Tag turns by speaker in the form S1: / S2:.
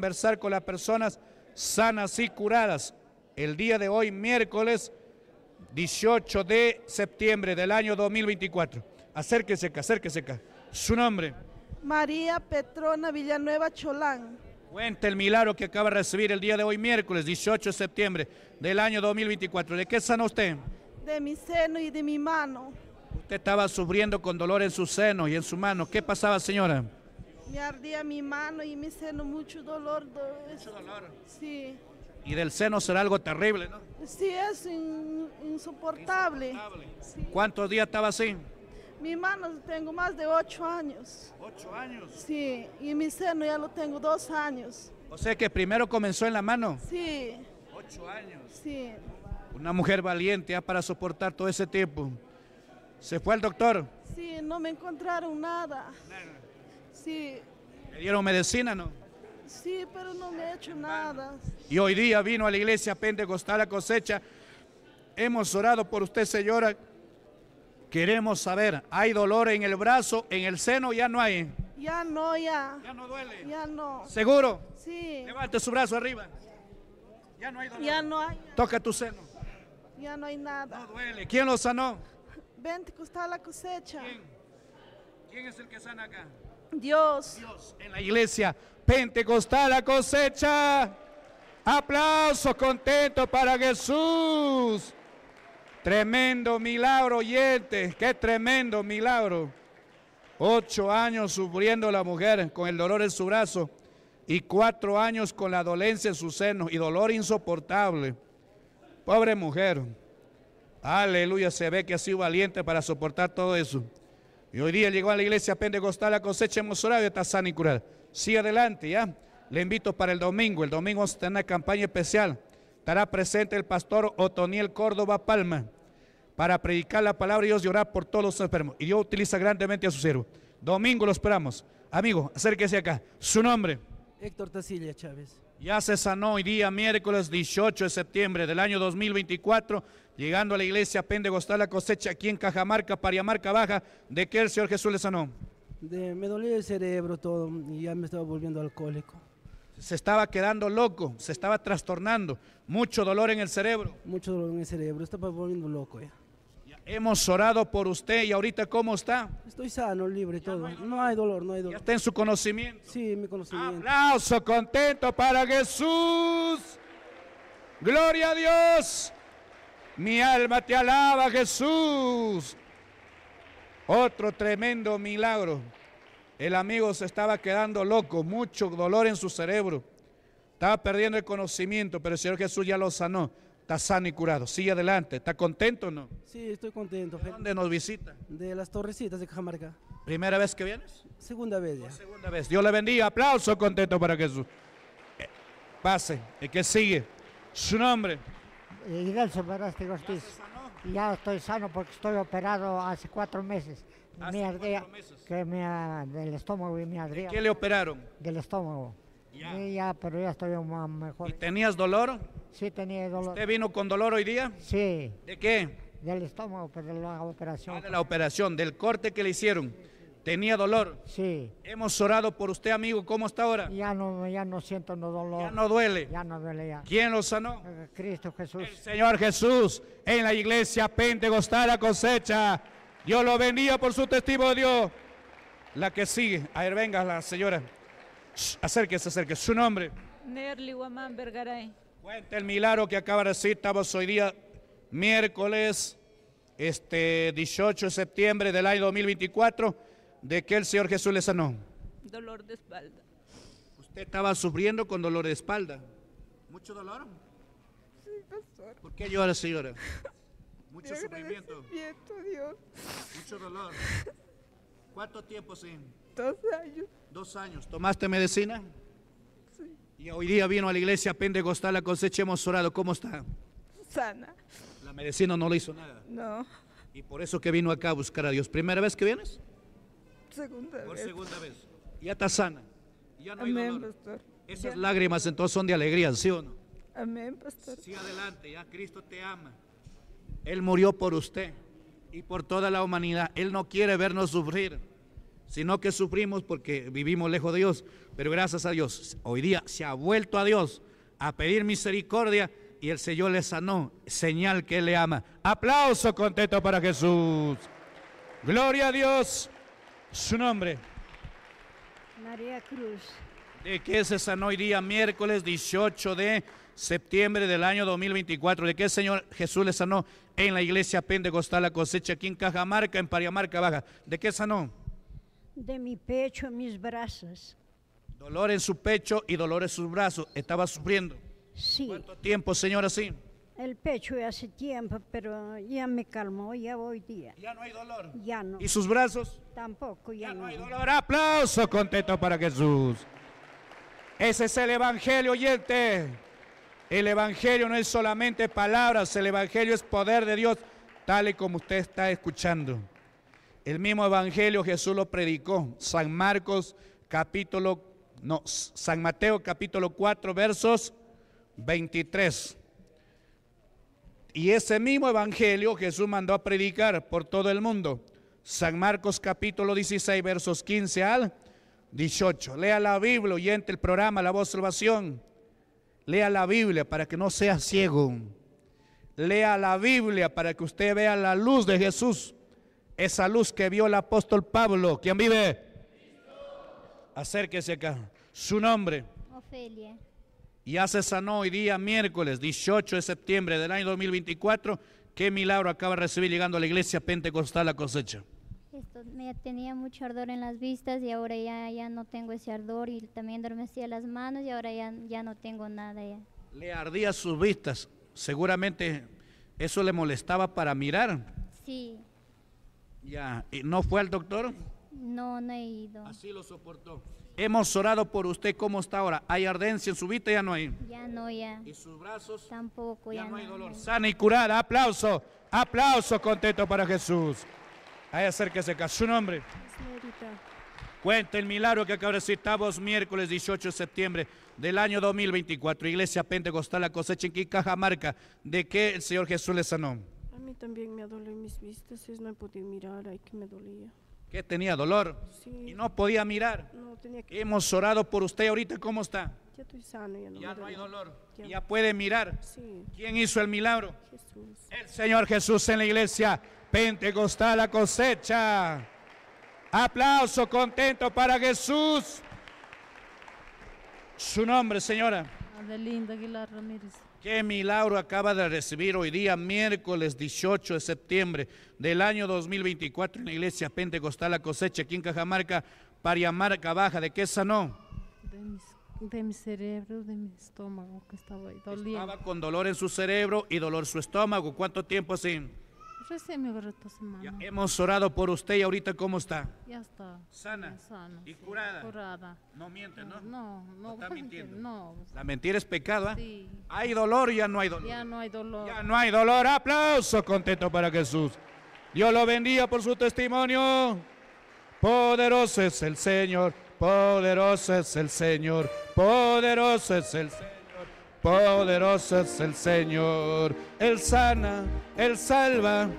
S1: conversar con las personas sanas y curadas. El día de hoy, miércoles 18 de septiembre del año 2024. Acérquese acá, acérquese acá. Su nombre.
S2: María Petrona Villanueva Cholán.
S1: Cuenta el milagro que acaba de recibir el día de hoy, miércoles 18 de septiembre del año 2024. ¿De qué sana usted?
S2: De mi seno y de mi mano.
S1: Usted estaba sufriendo con dolor en su seno y en su mano. ¿Qué pasaba, señora?
S2: me ardía mi mano y mi seno, mucho dolor. mucho dolor. Sí.
S1: Y del seno será algo terrible, ¿no?
S2: Sí, es insoportable.
S1: ¿Cuántos días estaba así?
S2: Mi mano tengo más de ocho años. ¿Ocho años? Sí, y mi seno ya lo tengo dos años.
S1: O sea que primero comenzó en la mano.
S2: Sí. Ocho años. Sí.
S1: Una mujer valiente ¿ah? para soportar todo ese tiempo. ¿Se fue el doctor?
S2: Sí, no me encontraron nada. nada. Sí.
S1: dieron medicina, no?
S2: Sí, pero no me he hecho nada.
S1: Y hoy día vino a la iglesia pentecostal la cosecha. Hemos orado por usted, señora. Queremos saber, ¿hay dolor en el brazo, en el seno? Ya no hay.
S2: Ya no, ya. ¿Ya no duele? Ya no. ¿Seguro? Sí. Levante su brazo arriba. Ya no hay dolor. Ya no hay.
S1: Toca tu seno.
S2: Ya no hay nada. No duele.
S1: ¿Quién lo sanó?
S2: Vente, la cosecha.
S1: ¿Quién es el que sana acá? Dios. en la iglesia pentecostal la cosecha. Aplausos contentos para Jesús. Tremendo milagro, oyentes. Qué tremendo milagro. Ocho años sufriendo la mujer con el dolor en su brazo y cuatro años con la dolencia en su seno y dolor insoportable. Pobre mujer. Aleluya, se ve que ha sido valiente para soportar todo eso. Y hoy día llegó a la iglesia pentecostal la cosecha emocional de está sana y curada. Sigue adelante, ¿ya? Le invito para el domingo. El domingo se una campaña especial. Estará presente el pastor Otoniel Córdoba Palma para predicar la palabra de Dios y orar por todos los enfermos. Y Dios utiliza grandemente a su siervo. Domingo lo esperamos. Amigo, acérquese acá. Su nombre. Héctor Tasilla Chávez. Ya se sanó hoy día, miércoles 18 de septiembre del año 2024 llegando a la iglesia Pentecostal La Cosecha aquí en Cajamarca, Pariamarca Baja, ¿de qué el Señor Jesús le sanó?
S2: me dolía el cerebro todo y ya me estaba volviendo alcohólico.
S1: Se estaba quedando loco, se estaba trastornando, mucho dolor en el cerebro. Mucho dolor en el cerebro, estaba volviendo loco ya. hemos orado por usted y ahorita ¿cómo está? Estoy sano, libre todo. No hay, no hay, dolor, no hay dolor. Ya está en su conocimiento. Sí, en mi conocimiento. Aplauso contento para Jesús. Gloria a Dios. Mi alma te alaba, Jesús. Otro tremendo milagro. El amigo se estaba quedando loco, mucho dolor en su cerebro. Estaba perdiendo el conocimiento, pero el Señor Jesús ya lo sanó. Está sano y curado. Sigue adelante. ¿Está contento o no? Sí, estoy contento. ¿De dónde nos visita? De las Torrecitas de Cajamarca. ¿Primera vez que
S2: vienes? Segunda vez ya. Oh, segunda
S1: vez. Dios le bendiga. Aplauso contento para Jesús. Eh, pase. ¿Y qué sigue? Su nombre
S2: y Soberosti Ortiz. ¿Ya, ya estoy sano porque estoy operado hace cuatro meses. ardía, Que me, del estómago y mi ardía. ¿De qué le operaron? Del estómago. Ya. Y ya, pero ya estoy más mejor. ¿Y
S1: tenías dolor?
S2: Sí, tenía dolor.
S1: ¿Usted vino con dolor hoy día? Sí. ¿De qué? Del estómago, pero de la operación. Ah, de la operación, del corte que le hicieron. Tenía dolor. Sí. Hemos orado por usted, amigo. ¿Cómo está ahora? Ya no, ya no siento
S2: dolor. Ya no duele. Ya no duele
S1: ¿Quién lo sanó?
S2: Cristo Jesús. El
S1: Señor Jesús en la iglesia pentecostal la cosecha. Yo lo bendiga por su testimonio. La que sigue. A ver, venga la señora. acérquese, acérquese. Su nombre.
S2: Nerli Guamán Vergaray. Eh.
S1: Cuenta el milagro que acaba de decir. Estamos hoy día miércoles este 18 de septiembre del año 2024 ¿De qué el Señor Jesús le sanó?
S2: Dolor de espalda. Usted
S1: estaba sufriendo con dolor de espalda. ¿Mucho dolor? Sí, pastor. ¿Por qué llora, señora? Mucho sufrimiento. Dios. Mucho dolor. ¿Cuánto tiempo, sin? Dos años. Dos años. ¿Tomaste medicina? Sí. Y hoy día vino a la iglesia pentecostal a cosecha hemos orado. ¿Cómo está? Sana. La medicina no le hizo nada. No. Y por eso que vino acá a buscar a Dios. ¿Primera vez que vienes?
S2: por segunda vez.
S1: Ya está sana.
S2: Ya Esas lágrimas
S1: entonces son de alegría, ¿sí o no? Amén, pastor. Sí, adelante, ya Cristo te ama. Él murió por usted y por toda la humanidad. Él no quiere vernos sufrir, sino que sufrimos porque vivimos lejos de Dios. Pero gracias a Dios, hoy día se ha vuelto a Dios a pedir misericordia y el Señor le sanó, señal que le ama. Aplauso contento para Jesús. Gloria a Dios. Su nombre.
S2: María Cruz.
S1: ¿De qué se sanó hoy día miércoles 18 de septiembre del año 2024? ¿De qué Señor Jesús le sanó en la iglesia pentecostal la cosecha aquí en Cajamarca, en Pariamarca Baja? ¿De qué sanó?
S2: De mi pecho y mis brazos.
S1: Dolor en su pecho y dolor en sus brazos. ¿Estaba sufriendo?
S2: Sí. ¿Cuánto
S1: tiempo, señora, así?
S2: el pecho ya hace tiempo, pero ya me calmó, ya voy día. ¿Ya no hay dolor? Ya no. ¿Y sus brazos? Tampoco,
S1: ya, no. hay dolor. Aplauso contento para Jesús. Ese es el Evangelio, oyente. El Evangelio no es solamente palabras, el Evangelio es poder de Dios, tal y como usted está escuchando. El mismo Evangelio Jesús lo predicó. San Marcos capítulo, no, San Mateo capítulo 4 versos 23. Y ese mismo evangelio Jesús mandó a predicar por todo el mundo. San Marcos capítulo 16, versos 15 al 18. Lea la Biblia, oyente el programa La Voz Salvación. Lea la Biblia para que no sea ciego. Lea la Biblia para que usted vea la luz de Jesús. Esa luz que vio el apóstol Pablo. ¿Quién vive? Cristo. Acérquese acá. Su nombre.
S2: Ofelia
S1: ya se sanó hoy día miércoles 18 de septiembre del año 2024. ¿Qué milagro acaba de recibir llegando a la iglesia pentecostal la cosecha?
S2: Esto, me tenía mucho ardor en las vistas y ahora ya, ya no tengo ese ardor y también dormecía las manos y ahora ya, ya no tengo nada. Le
S1: ardía sus vistas, seguramente eso le molestaba para mirar. Sí. Ya, ¿y no fue al doctor? No, no he ido. Así lo soportó. Hemos orado por usted, ¿cómo está ahora? ¿Hay ardencia en su vida? Ya no hay. Ya no, ya. ¿Y sus brazos? Tampoco, ya, no, hay dolor. Sana y curada, aplauso, aplauso contento para Jesús. Ahí acérquese acá, su nombre. Cuenta el milagro que acá estamos miércoles 18 de septiembre del año 2024. Iglesia Pentecostal La Cosecha en Cajamarca. ¿De qué el Señor Jesús le sanó?
S2: A mí también me dolían mis vistas, no he podido mirar, ay que me dolía
S1: que tenía dolor y no podía mirar. Hemos orado por usted ahorita, ¿cómo está?
S2: Ya no, hay dolor. Ya. puede mirar. ¿Quién hizo el milagro? El Señor Jesús
S1: en la iglesia pentecostal, la cosecha. Aplauso contento para Jesús. Su nombre, señora.
S2: Adelinda Aguilar Ramírez.
S1: Qué milagro acaba de recibir hoy día, miércoles 18 de septiembre del año 2024, en la iglesia Pentecostal La Cosecha, aquí en Cajamarca, Pariamarca Baja. ¿De qué sanó?
S2: De, mi cerebro, de mi estómago, que estaba ahí doliendo. Estaba con dolor
S1: en su cerebro y dolor su estómago. ¿Cuánto tiempo así? hemos orado por usted y ahorita cómo está.
S2: Ya está. Sana. sana y curada. No miente, ¿no? No, no. Está mintiendo. No.
S1: La mentira es pecado, ¿ah? Hay dolor, ya no hay dolor. Ya
S2: no hay dolor. Ya no hay dolor. Aplauso
S1: contento para Jesús. Dios lo bendiga por su testimonio. Poderoso es el Señor. Poderoso es el Señor. Poderoso es el Señor. Poderoso es el Señor, Él sana, Él salva.